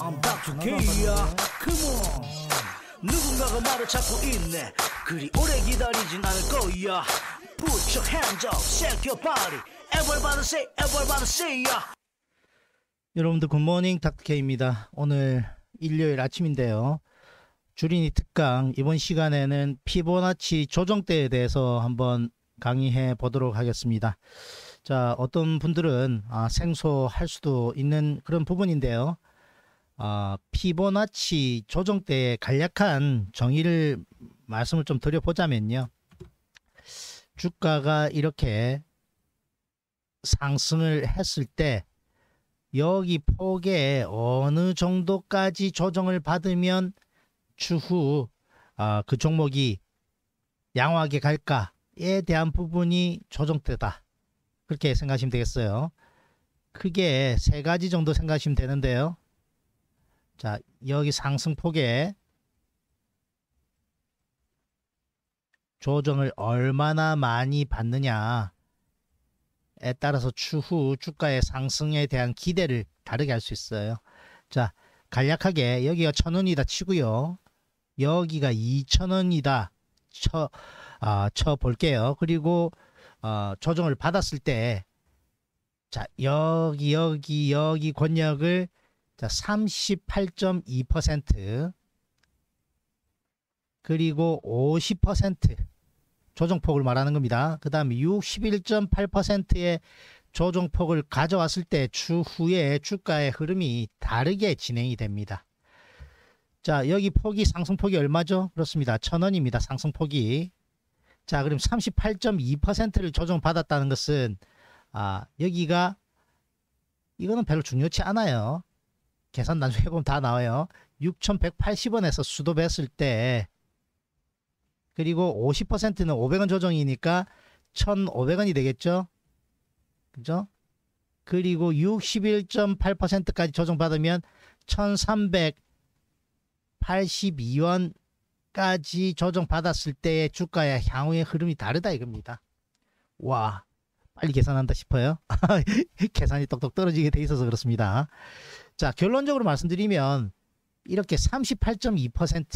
I'm back to K야 Come on 누군가가 말을 찾고 있네 그리 오래 기다리진 않을 거야 Put your hands up, shake your body Everybody say, everybody say yeah. 여러분들 굿모닝 닥터케입니다 오늘 일요일 아침인데요 주린이 특강 이번 시간에는 피보나치 조정대에 대해서 한번 강의해 보도록 하겠습니다. 자, 어떤 분들은 아, 생소할 수도 있는 그런 부분인데요. 아, 피보나치 조정 때 간략한 정의를 말씀을 좀 드려보자면요. 주가가 이렇게 상승을 했을 때 여기 폭에 어느 정도까지 조정을 받으면 추후 아, 그 종목이 양호하게 갈까에 대한 부분이 조정대다. 그렇게 생각하시면 되겠어요. 크게 세 가지 정도 생각하시면 되는데요. 자 여기 상승폭에 조정을 얼마나 많이 받느냐에 따라서 추후 주가의 상승에 대한 기대를 다르게 할 수 있어요. 자 간략하게 여기가 천원이다 치고요. 여기가 2 0 0 0원이다 쳐, 아, 쳐볼게요. 그리고 어, 조정을 받았을 때자 여기 여기 여기 권역을 자, 38.2% 그리고 50% 조정폭을 말하는 겁니다. 그 다음 에 61.8%의 조정폭을 가져왔을 때 추후에 주가의 흐름이 다르게 진행이 됩니다. 자 여기 폭이 상승폭이 얼마죠? 그렇습니다. 천원입니다. 상승폭이. 자 그럼 38.2%를 조정받았다는 것은 아 여기가 이거는 별로 중요치 않아요. 계산 나중에 해보면 다 나와요. 6,180원에서 수도뺐을때 그리고 50%는 500원 조정이니까 1,500원이 되겠죠. 그죠? 그리고 61.8%까지 조정받으면 1,382원까지 조정받았을 때의 주가의 향후의 흐름이 다르다 이겁니다. 와, 빨리 계산한다 싶어요. 계산이 똑똑 떨어지게 돼 있어서 그렇습니다. 자, 결론적으로 말씀드리면 이렇게 38.2%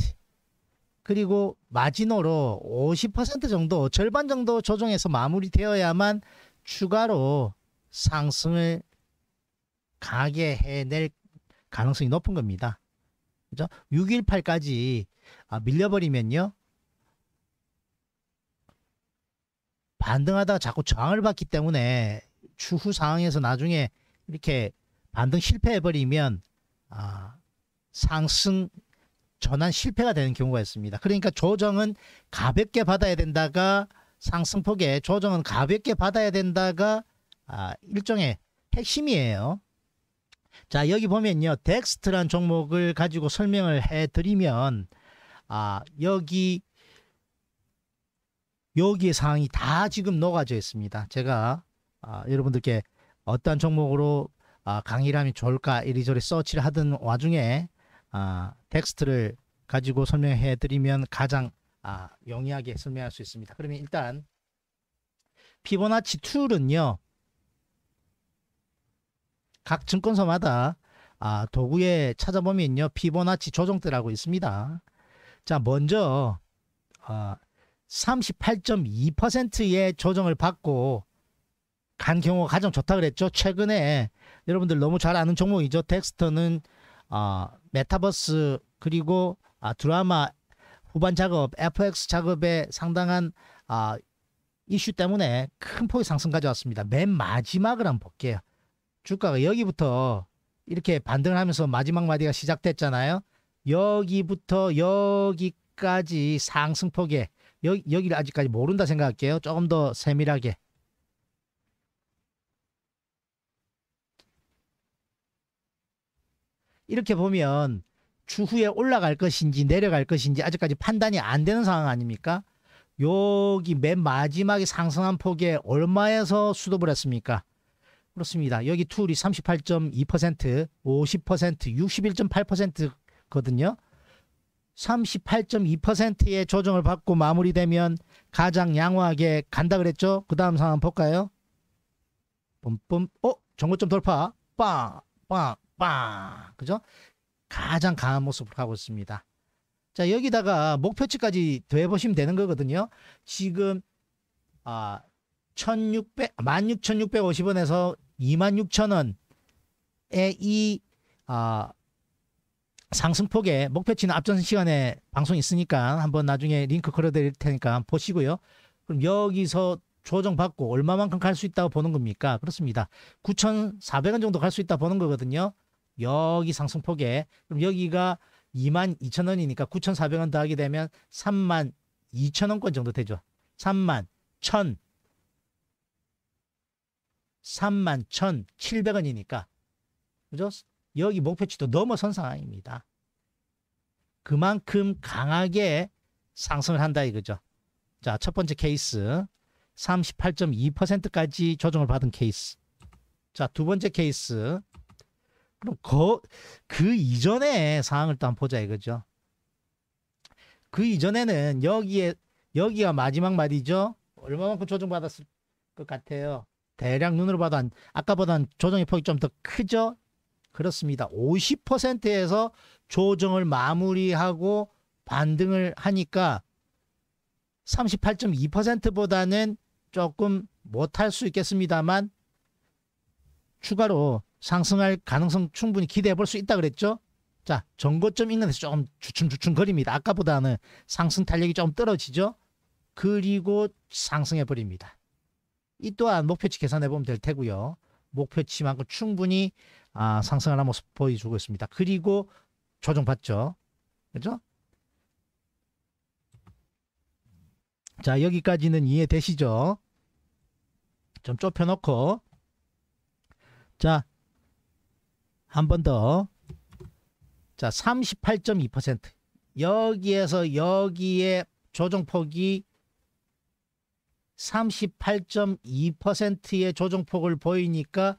그리고 마지노로 50% 정도 절반 정도 조정해서 마무리되어야만 추가로 상승을 가게 해낼 가능성이 높은 겁니다. 그죠? 6.18까지 아, 밀려버리면요. 반등하다가 자꾸 저항을 받기 때문에 추후 상황에서 나중에 이렇게 반등 실패해버리면 아, 상승 전환 실패가 되는 경우가 있습니다. 그러니까 조정은 가볍게 받아야 된다가 상승폭에 조정은 가볍게 받아야 된다가 아, 일종의 핵심이에요. 자 여기 보면요 덱스트란 종목을 가지고 설명을 해드리면 아 여기 여기에 사항이 다 지금 녹아져 있습니다. 제가 아, 여러분들께 어떠 종목으로 아, 강의를 하면 좋을까 이리저리 서치를 하던 와중에 아, 텍스트를 가지고 설명해 드리면 가장 아, 용이하게 설명할 수 있습니다. 그러면 일단 피보나치 툴은요. 각 증권사마다 아, 도구에 찾아보면요. 피보나치 조정대라고 있습니다. 자, 먼저 아, 38.2%의 조정을 받고 간 경우가 가장 좋다 그랬죠. 최근에 여러분들 너무 잘 아는 종목이죠. 텍스터는 어, 메타버스 그리고 아, 드라마 후반 작업, FX 작업에 상당한 아, 이슈 때문에 큰 폭의 상승 가져왔습니다. 맨 마지막을 한번 볼게요. 주가가 여기부터 이렇게 반등을 하면서 마지막 마디가 시작됐잖아요. 여기부터 여기까지 상승폭에 여, 여기를 아직까지 모른다 생각할게요. 조금 더 세밀하게. 이렇게 보면 추후에 올라갈 것인지 내려갈 것인지 아직까지 판단이 안 되는 상황 아닙니까? 여기 맨 마지막에 상승한 폭에 얼마에서 수도를 했습니까? 그렇습니다. 여기 툴이 38.2%, 50%, 61.8%거든요. 38.2%의 조정을 받고 마무리되면 가장 양호하게 간다 그랬죠. 그 다음 상황 볼까요? 뿜뿜 어? 정고점 돌파 빵빵빵 그죠? 가장 강한 모습을 하고 있습니다. 자 여기다가 목표치까지 돼보시면 되는 거거든요. 지금 아 1600, 16,650원에서 26,000원에 이 아, 상승폭에 목표치는 앞전 시간에 방송 있으니까 한번 나중에 링크 걸어드릴 테니까 보시고요. 그럼 여기서 조정받고 얼마만큼 갈 수 있다고 보는 겁니까? 그렇습니다. 9,400원 정도 갈 수 있다 보는 거거든요. 여기 상승폭에 그럼 여기가 22,000원이니까 9,400원 더하게 되면 32,000원권 정도 되죠. 31,000 31,700원이니까 그죠? 여기 목표치도 넘어선 상황입니다. 그만큼 강하게 상승을 한다 이거죠. 자, 첫 번째 케이스 38.2%까지 조정을 받은 케이스. 자, 두 번째 케이스. 그럼 거, 그 이전의 상황을 또 한번 보자 이거죠. 그 이전에는 여기에 여기가 마지막 말이죠. 얼마만큼 조정받았을 것 같아요. 대략 눈으로 봐도 아까보다는 조정의 폭이 좀 더 크죠. 그렇습니다. 50%에서 조정을 마무리하고 반등을 하니까 38.2%보다는 조금 못할 수 있겠습니다만 추가로 상승할 가능성 충분히 기대해 볼 수 있다 그랬죠. 자, 전고점 있는 데서 조금 주춤주춤거립니다. 아까보다는 상승 탄력이 조금 떨어지죠. 그리고 상승해 버립니다. 이 또한 목표치 계산해 보면 될 테고요. 목표치만큼 충분히 아, 상승하는 모습 보여주고 있습니다. 그리고 조정받죠. 그죠? 자, 여기까지는 이해되시죠? 좀 좁혀놓고 자, 한 번 더. 자, 38.2% 여기에서 여기에 조정폭이 38.2%의 조정폭을 보이니까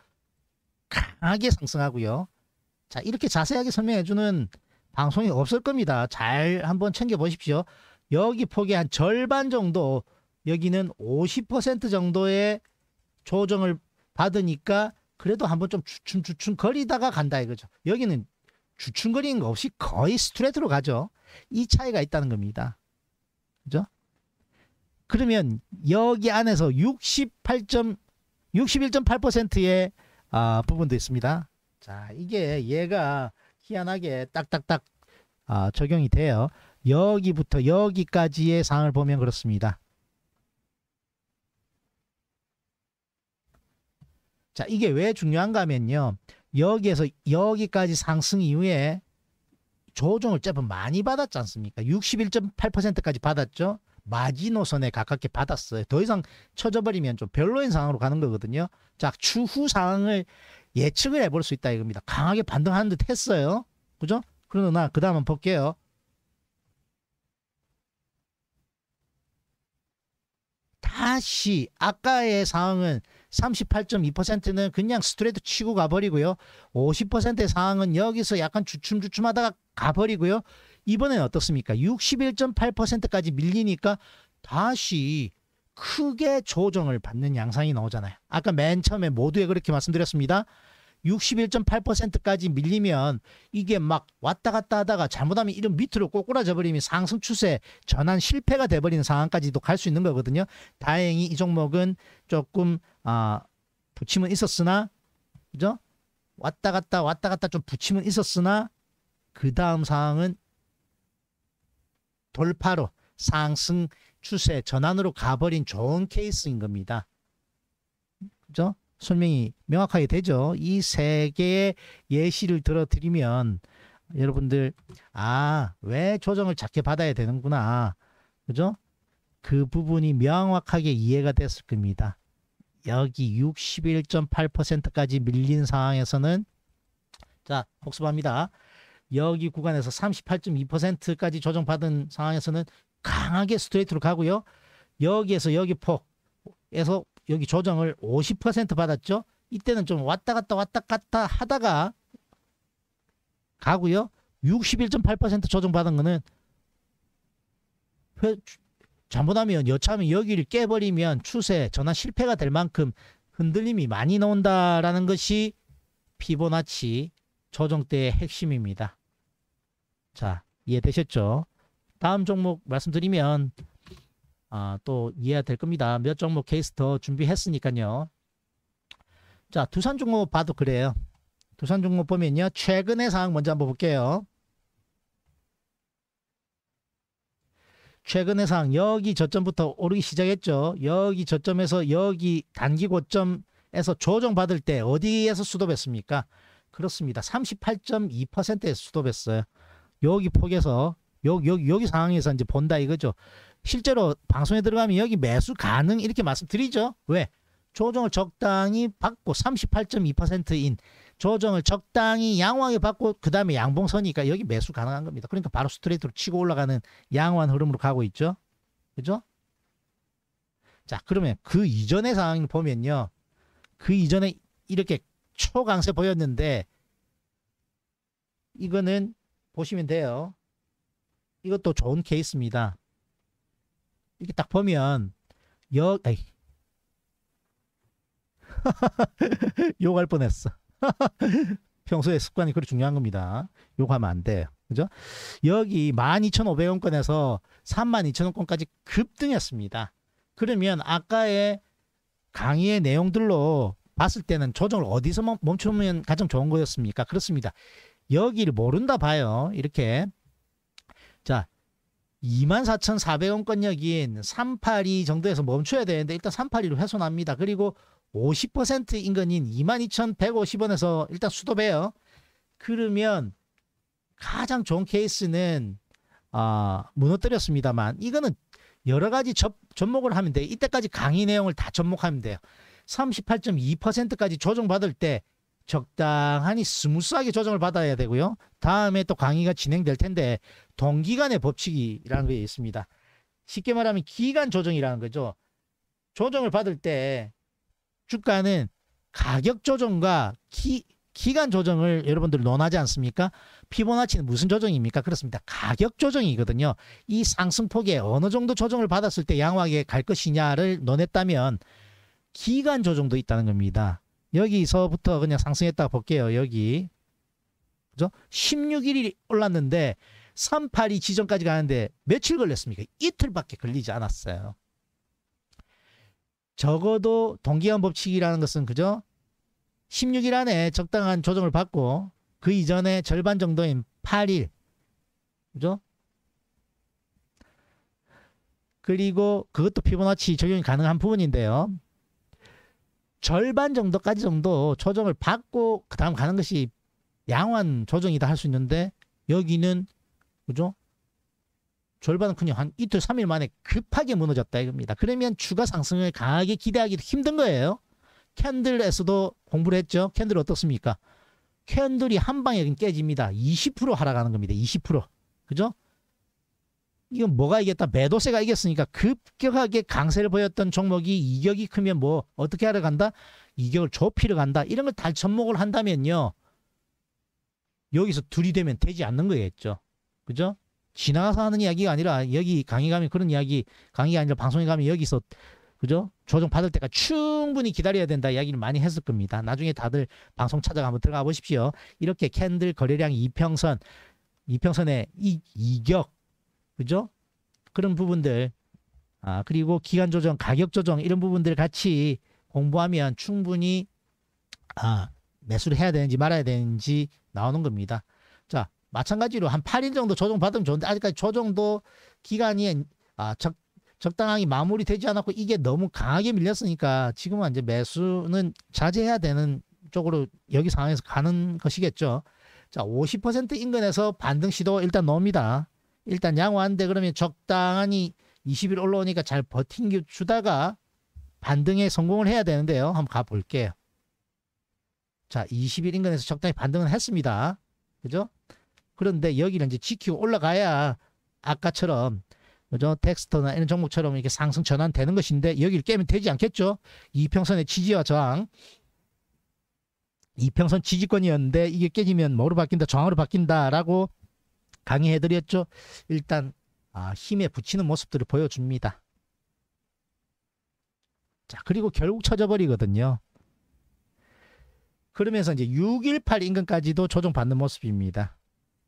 강하게 상승하고요. 자, 이렇게 자세하게 설명해 주는 방송이 없을 겁니다. 잘 한번 챙겨 보십시오. 여기 폭의 한 절반 정도 여기는 50% 정도의 조정을 받으니까 그래도 한번 좀 주춤주춤 거리다가 간다 이거죠. 여기는 주춤거리는 거 없이 거의 스트레이트로 가죠. 이 차이가 있다는 겁니다. 그죠? 그러면 여기 안에서 68점 61.8%의 아, 부분도 있습니다. 자, 이게 얘가 희한하게 딱딱딱 아, 적용이 돼요. 여기부터 여기까지의 상을 보면 그렇습니다. 자, 이게 왜 중요한가 하면요. 여기에서 여기까지 상승 이후에 조정을 조금 많이 받았지 않습니까? 61.8%까지 받았죠. 마지노선에 가깝게 받았어요. 더 이상 쳐져버리면 좀 별로인 상황으로 가는 거거든요. 자, 추후 상황을 예측을 해볼 수 있다 이겁니다. 강하게 반등하는 듯 했어요. 그죠? 그러나 그 다음 한 볼게요. 다시 아까의 상황은 38.2%는 그냥 스트레이트 치고 가버리고요. 50%의 상황은 여기서 약간 주춤주춤하다가 가버리고요. 이번엔 어떻습니까? 61.8%까지 밀리니까 다시 크게 조정을 받는 양상이 나오잖아요. 아까 맨 처음에 모두에 그렇게 말씀드렸습니다. 61.8%까지 밀리면 이게 막 왔다 갔다 하다가 잘못하면 이런 밑으로 꼬꾸라져 버리면 상승 추세 전환 실패가 돼버리는 상황까지도 갈 수 있는 거거든요. 다행히 이 종목은 조금 아 부침은 있었으나 그죠? 왔다 갔다 왔다 갔다 좀 부침은 있었으나 그 다음 상황은 돌파로 상승 추세 전환으로 가버린 좋은 케이스인 겁니다. 그죠? 설명이 명확하게 되죠. 이 세 개의 예시를 들어드리면 여러분들 아왜 조정을 작게 받아야 되는구나. 그죠? 그 부분이 명확하게 이해가 됐을 겁니다. 여기 61.8%까지 밀린 상황에서는 자 복습합니다. 여기 구간에서 38.2%까지 조정받은 상황에서는 강하게 스트레이트로 가고요. 여기에서 여기 폭에서 여기 조정을 50% 받았죠. 이때는 좀 왔다 갔다 왔다 갔다 하다가 가고요. 61.8% 조정받은 거는 잘못하면 여차하면 여기를 깨버리면 추세 전환 실패가 될 만큼 흔들림이 많이 나온다라는 것이 피보나치 조정 때의 핵심입니다. 자, 이해되셨죠? 다음 종목 말씀드리면 아, 또 이해가 될 겁니다. 몇 종목 케이스 더 준비했으니까요. 자, 두산 종목 봐도 그래요. 두산 종목 보면요. 최근의 상황 먼저 한번 볼게요. 최근의 상황 여기 저점부터 오르기 시작했죠. 여기 저점에서 여기 단기 고점에서 조정받을 때 어디에서 수도했습니까? 그렇습니다. 38.2%에서 수도했어요. 여기 폭에서 여기 여기 여기 상황에서 이제 본다 이거죠. 실제로 방송에 들어가면 여기 매수 가능 이렇게 말씀드리죠. 왜? 조정을 적당히 받고 38.2%인 조정을 적당히 양호하게 받고 그 다음에 양봉선이니까 여기 매수 가능한 겁니다. 그러니까 바로 스트레이트로 치고 올라가는 양호한 흐름으로 가고 있죠. 그죠? 자 그러면 그 이전의 상황을 보면요. 그 이전에 이렇게 초강세 보였는데 이거는 보시면 돼요. 이것도 좋은 케이스입니다. 이렇게 딱 보면 여, 에이. 욕할 뻔했어. 평소에 습관이 그리 중요한 겁니다. 욕하면 안 돼요. 그죠? 여기 12,500원권에서 32,000원권까지 급등했습니다. 그러면 아까의 강의의 내용들로 봤을 때는 조정을 어디서 멈추면 가장 좋은 거였습니까? 그렇습니다. 여기를 모른다 봐요. 이렇게. 자, 24,400원권역인 382 정도에서 멈춰야 되는데 일단 382로 훼손합니다. 그리고 50% 인근인 22,150원에서 일단 수도배요. 그러면 가장 좋은 케이스는 아, 무너뜨렸습니다만 이거는 여러 가지 접, 접목을 하면 돼. 요 이때까지 강의 내용을 다 접목하면 돼요. 38.2%까지 조정받을 때 적당하니 스무스하게 조정을 받아야 되고요. 다음에 또 강의가 진행될 텐데 동기간의 법칙이라는 게 있습니다. 쉽게 말하면 기간 조정이라는 거죠. 조정을 받을 때 주가는 가격 조정과 기, 기간 조정을 여러분들 논하지 않습니까? 피보나치는 무슨 조정입니까? 그렇습니다. 가격 조정이거든요. 이 상승폭에 어느 정도 조정을 받았을 때 양호하게 갈 것이냐를 논했다면 기간 조정도 있다는 겁니다. 여기서부터 그냥 상승했다 고 볼게요. 여기. 그죠? 16일이 올랐는데 382 지점까지 가는데 며칠 걸렸습니까? 이틀밖에 걸리지 않았어요. 적어도 동기간 법칙이라는 것은 그죠? 16일 안에 적당한 조정을 받고 그 이전에 절반 정도인 8일. 그죠? 그리고 그것도 피보나치 적용이 가능한 부분인데요. 절반 정도까지 정도 조정을 받고 그다음 가는 것이 양환 조정이다 할 수 있는데 여기는 그죠? 절반은 그냥 한 이틀 삼일 만에 급하게 무너졌다 이겁니다. 그러면 추가 상승을 강하게 기대하기도 힘든 거예요. 캔들에서도 공부를 했죠. 캔들 어떻습니까? 캔들이 한 방에 깨집니다. 20% 하락하는 겁니다. 20%. 그죠? 이건 뭐가 이겼다? 매도세가 이겼으니까 급격하게 강세를 보였던 종목이 이격이 크면 뭐 어떻게 하러 간다? 이격을 좁히러 간다. 이런 걸 다 접목을 한다면요. 여기서 둘이 되면 되지 않는 거겠죠. 그죠? 지나서 하는 이야기가 아니라 여기 강의 가면 그런 이야기 강의가 아니라 방송에 가면 여기서 그죠? 조정 받을 때까지 충분히 기다려야 된다 이야기를 많이 했을 겁니다. 나중에 다들 방송 찾아가 한번 들어가 보십시오. 이렇게 캔들 거래량 2평선2평선의 이, 이격 그죠? 그런 부분들 아 그리고 기간 조정, 가격 조정 이런 부분들 같이 공부하면 충분히 아 매수를 해야 되는지 말아야 되는지 나오는 겁니다. 자 마찬가지로 한 8일 정도 조정 받으면 좋은데 아직까지 조정도 기간이 아, 적, 적당하게 마무리되지 않았고 이게 너무 강하게 밀렸으니까 지금은 이제 매수는 자제해야 되는 쪽으로 여기 상황에서 가는 것이겠죠. 자, 50% 인근에서 반등 시도 일단 나옵니다. 일단 양호한데 그러면 적당히 20일 올라오니까 잘 버팅주다가 틴 반등에 성공을 해야 되는데요. 한번 가볼게요. 자, 20일 인근에서 적당히 반등은 했습니다. 그죠? 그런데 여기를 이제 지키고 올라가야 아까처럼 그죠? 텍스터나 이런 종목처럼 이렇게 상승 전환되는 것인데 여기를 깨면 되지 않겠죠? 이평선의 지지와 저항 이평선 지지권이었는데 이게 깨지면 뭐로 바뀐다? 저항으로 바뀐다라고 강의해드렸죠. 일단 아, 힘에 붙이는 모습들을 보여줍니다. 자 그리고 결국 쳐져버리거든요. 그러면서 이제 618 인근까지도 조정받는 모습입니다.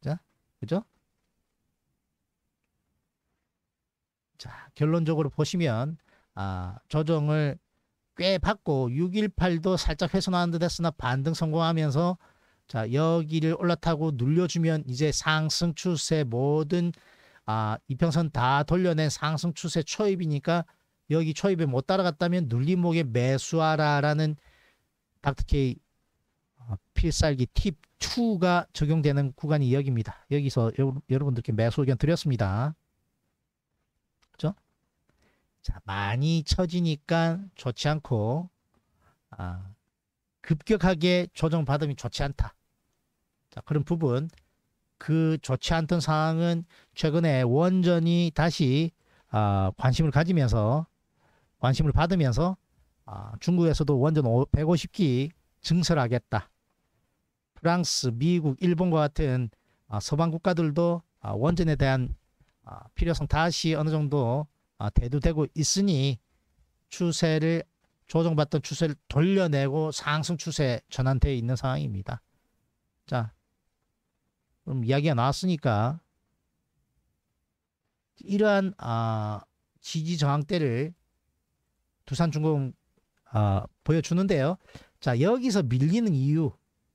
자, 그죠? 자, 결론적으로 보시면 아, 조정을 꽤 받고 618도 살짝 훼손하는 듯 했으나 반등 성공하면서 자, 여기를 올라타고 눌려주면 이제 상승 추세 모든 아, 이평선 다 돌려낸 상승 추세 초입이니까 여기 초입에 못 따라갔다면 눌림목에 매수하라라는 닥터케이 어, 필살기 팁 2가 적용되는 구간이 여기입니다. 여기서 여러분들께 매수 의견 드렸습니다. 그죠? 자, 많이 처지니까 좋지 않고, 아, 급격하게 조정받으면 좋지 않다. 자, 그런 부분 그 좋지 않던 상황은 최근에 원전이 다시 아, 관심을 가지면서 관심을 받으면서 아, 중국에서도 원전 150기 증설하겠다. 프랑스, 미국, 일본과 같은 아, 서방 국가들도 아, 원전에 대한 아, 필요성 다시 어느 정도 아, 대두되고 있으니 추세를 조정받던 추세를 돌려내고 상승 추세 전환되어 있는 상황입니다. 자, 그럼 이야기가 나왔으니까 이러한 아, 지지 저항대를 두산중공 아, 보여주는데요. 자 여기서 밀리는 이유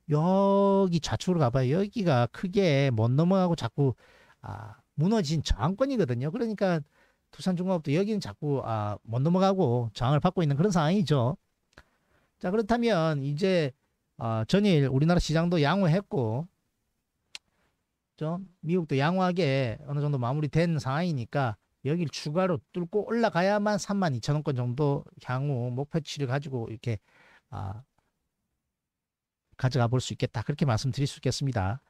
여기 좌측으로 가봐요. 여기가 크게 못 넘어가고 자꾸 아, 무너진 저항권이거든요. 그러니까 두산중공업도 여기는 자꾸 아, 못 넘어가고 저항을 받고 있는 그런 상황이죠. 자 그렇다면 이제 어, 전일 우리나라 시장도 양호했고 좀 미국도 양호하게 어느 정도 마무리된 상황이니까 여기를 추가로 뚫고 올라가야만 3만 2천 원권 정도 향후 목표치를 가지고 이렇게 아, 가져가 볼 수 있겠다 그렇게 말씀드릴 수 있겠습니다.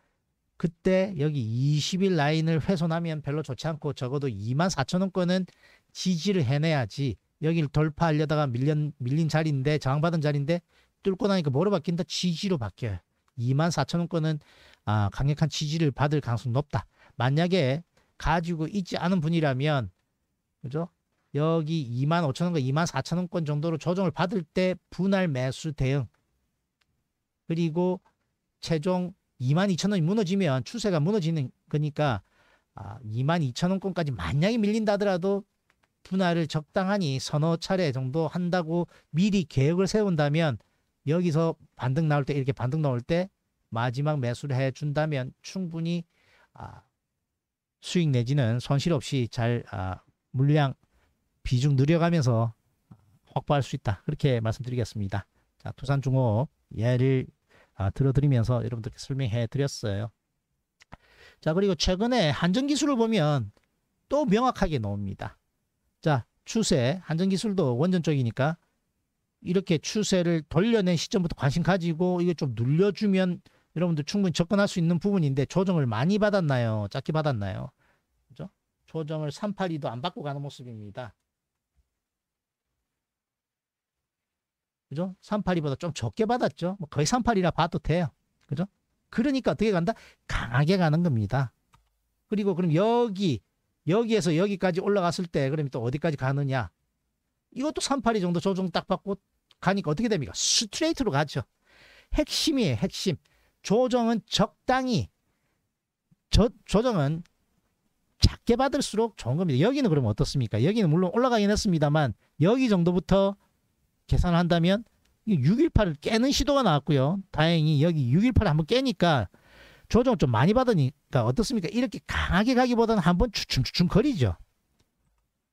그때 여기 20일 라인을 훼손하면 별로 좋지 않고 적어도 2만 4천 원권은 지지를 해내야지 여기를 돌파하려다가 밀린, 밀린 자리인데 저항받은 자리인데 뚫고 나니까 뭐로 바뀐다? 지지로 바뀌어요. 2만 4천 원권은 아, 강력한 지지를 받을 가능성이 높다. 만약에 가지고 있지 않은 분이라면 그죠? 여기 2만 5천 원과 2만 4천 원권 정도로 조정을 받을 때 분할 매수 대응 그리고 최종 2만 2천 원이 무너지면 추세가 무너지는 거니까 아, 2만 2천 원권까지 만약에 밀린다 하더라도 분할을 적당하니 서너 차례 정도 한다고 미리 계획을 세운다면 여기서 반등 나올 때 이렇게 반등 나올 때 마지막 매수를 해준다면 충분히 아, 수익 내지는 손실 없이 잘 아, 물량 비중 늘려가면서 확보할 수 있다 그렇게 말씀드리겠습니다. 자 두산중업 예를 아, 들어드리면서 여러분들께 설명해 드렸어요. 자 그리고 최근에 한정기술을 보면 또 명확하게 나옵니다. 자 추세 한정기술도 원전 쪽이니까 이렇게 추세를 돌려낸 시점부터 관심 가지고 이게 좀 눌려주면 여러분들 충분히 접근할 수 있는 부분인데 조정을 많이 받았나요? 작게 받았나요? 그죠? 조정을 382도 안 받고 가는 모습입니다. 그죠? 382보다 좀 적게 받았죠? 뭐 거의 382라 봐도 돼요. 그죠? 그러니까 어떻게 간다? 강하게 가는 겁니다. 그리고 그럼 여기, 여기에서 여기까지 올라갔을 때 그럼 또 어디까지 가느냐? 이것도 382 정도 조정 딱 받고 가니까 어떻게 됩니까? 스트레이트로 가죠. 핵심이에요. 핵심. 조정은 적당히 저, 조정은 작게 받을수록 좋은 겁니다. 여기는 그러면 어떻습니까? 여기는 물론 올라가긴 했습니다만 여기 정도부터 계산을 한다면 618을 깨는 시도가 나왔고요. 다행히 여기 618을 한번 깨니까 조정을 좀 많이 받으니까 어떻습니까? 이렇게 강하게 가기보다는 한번 추춤추춤 거리죠.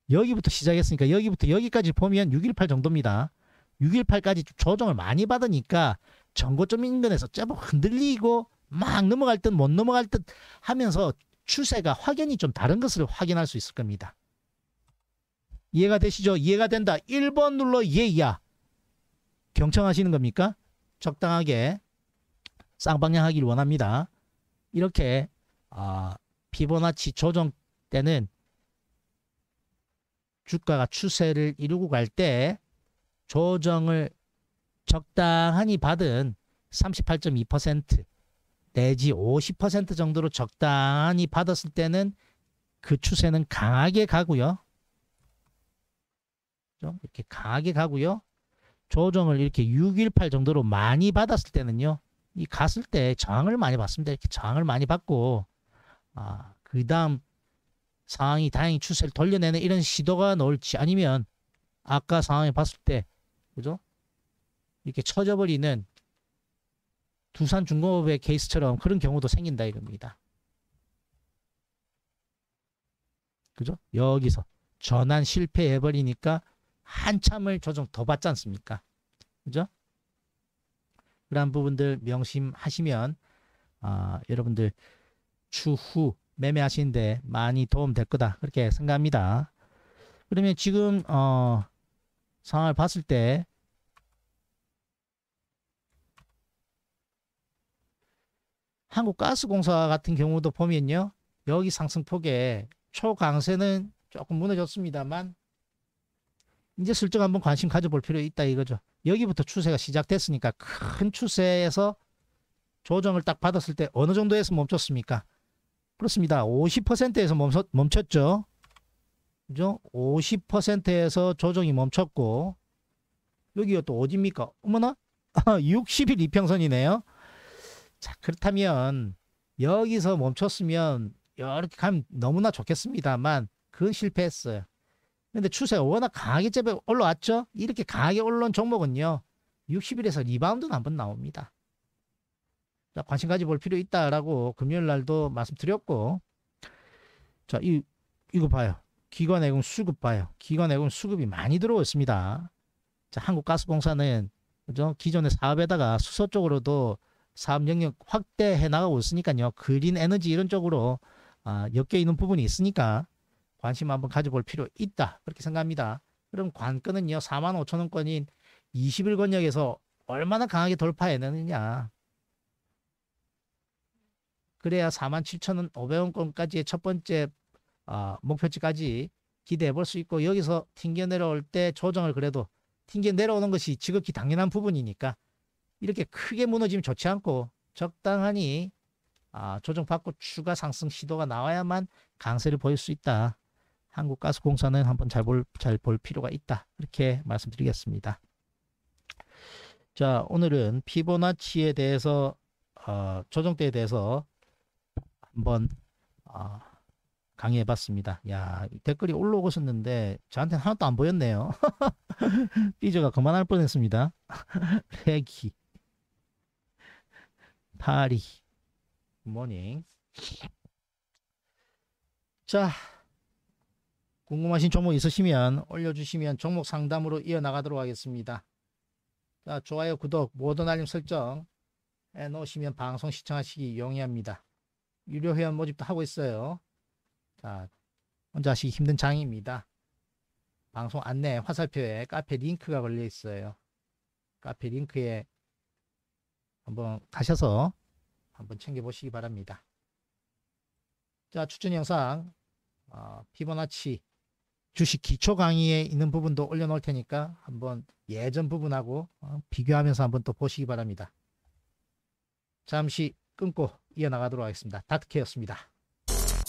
여기부터 시작했으니까 여기부터 여기까지 보면 618 정도입니다. 6.18까지 조정을 많이 받으니까 전고점 인근에서 제법 흔들리고 막 넘어갈 듯 못 넘어갈 듯 하면서 추세가 확연히 좀 다른 것을 확인할 수 있을 겁니다. 이해가 되시죠? 이해가 된다. 1번 눌러 예야. 경청하시는 겁니까? 적당하게 쌍방향 하길 원합니다. 이렇게 아, 피보나치 조정 때는 주가가 추세를 이루고 갈때 조정을 적당히 받은 38.2% 내지 50% 정도로 적당히 받았을 때는 그 추세는 강하게 가고요. 이렇게 강하게 가고요. 조정을 이렇게 618 정도로 많이 받았을 때는요. 이 갔을 때 저항을 많이 받습니다. 이렇게 저항을 많이 받고 아, 그 다음 상황이 다행히 추세를 돌려내는 이런 시도가 나올지 아니면 아까 상황에 봤을 때 그죠? 이렇게 쳐져버리는 두산 중공업의 케이스처럼 그런 경우도 생긴다 이겁니다. 그죠? 여기서 전환 실패해버리니까 한참을 조정 더 받지 않습니까? 그죠? 그런 부분들 명심하시면 아, 여러분들 추후 매매하시는데 많이 도움 될 거다 그렇게 생각합니다. 그러면 지금 어 상황을 봤을 때 한국가스공사 같은 경우도 보면요. 여기 상승폭에 초강세는 조금 무너졌습니다만 이제 슬쩍 한번 관심 가져볼 필요 있다 이거죠. 여기부터 추세가 시작됐으니까 큰 추세에서 조정을 딱 받았을 때 어느 정도에서 멈췄습니까? 그렇습니다. 50%에서 멈췄, 멈췄죠. 50%에서 조정이 멈췄고 여기가 또 어딥니까? 어머나 60일 이평선이네요. 자 그렇다면 여기서 멈췄으면 이렇게 가면 너무나 좋겠습니다만 그건 실패했어요. 근데 추세가 워낙 강하게 제법 올라왔죠? 이렇게 강하게 올라온 종목은요. 60일에서 리바운드는 한번 나옵니다. 자, 관심 가지볼 필요 있다라고 금요일 날도 말씀드렸고 자, 이, 이거 봐요. 기관해군 수급 봐요. 기관해군 수급이 많이 들어왔습니다. 자, 한국가스공사는 그죠? 기존의 사업에다가 수소 쪽으로도 사업 영역 확대해 나가고 있으니까요. 그린 에너지 이런 쪽으로 아, 엮여 있는 부분이 있으니까 관심 한번 가져볼 필요 있다. 그렇게 생각합니다. 그럼 관건은요. 4만 5천 원권인 20일 권역에서 얼마나 강하게 돌파해내느냐. 그래야 4만 7천 원 500원권까지의 첫 번째 아, 목표치까지 기대해 볼 수 있고 여기서 튕겨 내려올 때 조정을 그래도 튕겨 내려오는 것이 지극히 당연한 부분이니까 이렇게 크게 무너지면 좋지 않고 적당하니 아, 조정받고 추가 상승 시도가 나와야만 강세를 보일 수 있다. 한국가스공사는 한번 잘볼잘볼 필요가 있다. 이렇게 말씀드리겠습니다. 자, 오늘은 피보나치에 대해서 어, 조정대에 대해서 한번 어, 강의해봤습니다. 야 댓글이 올라오고 있었는데 저한테 하나도 안 보였네요. 삐져가 그만할 뻔했습니다. 레기 파리 굿모닝 자 궁금하신 종목 있으시면 올려주시면 종목 상담으로 이어나가도록 하겠습니다. 자, 좋아요, 구독, 모든 알림 설정 해놓으시면 방송 시청하시기 용이합니다. 유료 회원 모집도 하고 있어요. 자, 혼자 하시기 힘든 장입니다. 방송 안내 화살표에 카페 링크가 걸려 있어요. 카페 링크에 한번 가셔서 한번 챙겨보시기 바랍니다. 자, 추천 영상 어, 피보나치 주식 기초 강의에 있는 부분도 올려놓을 테니까 한번 예전 부분하고 어, 비교하면서 한번 또 보시기 바랍니다. 잠시 끊고 이어나가도록 하겠습니다. 닥터케였습니다.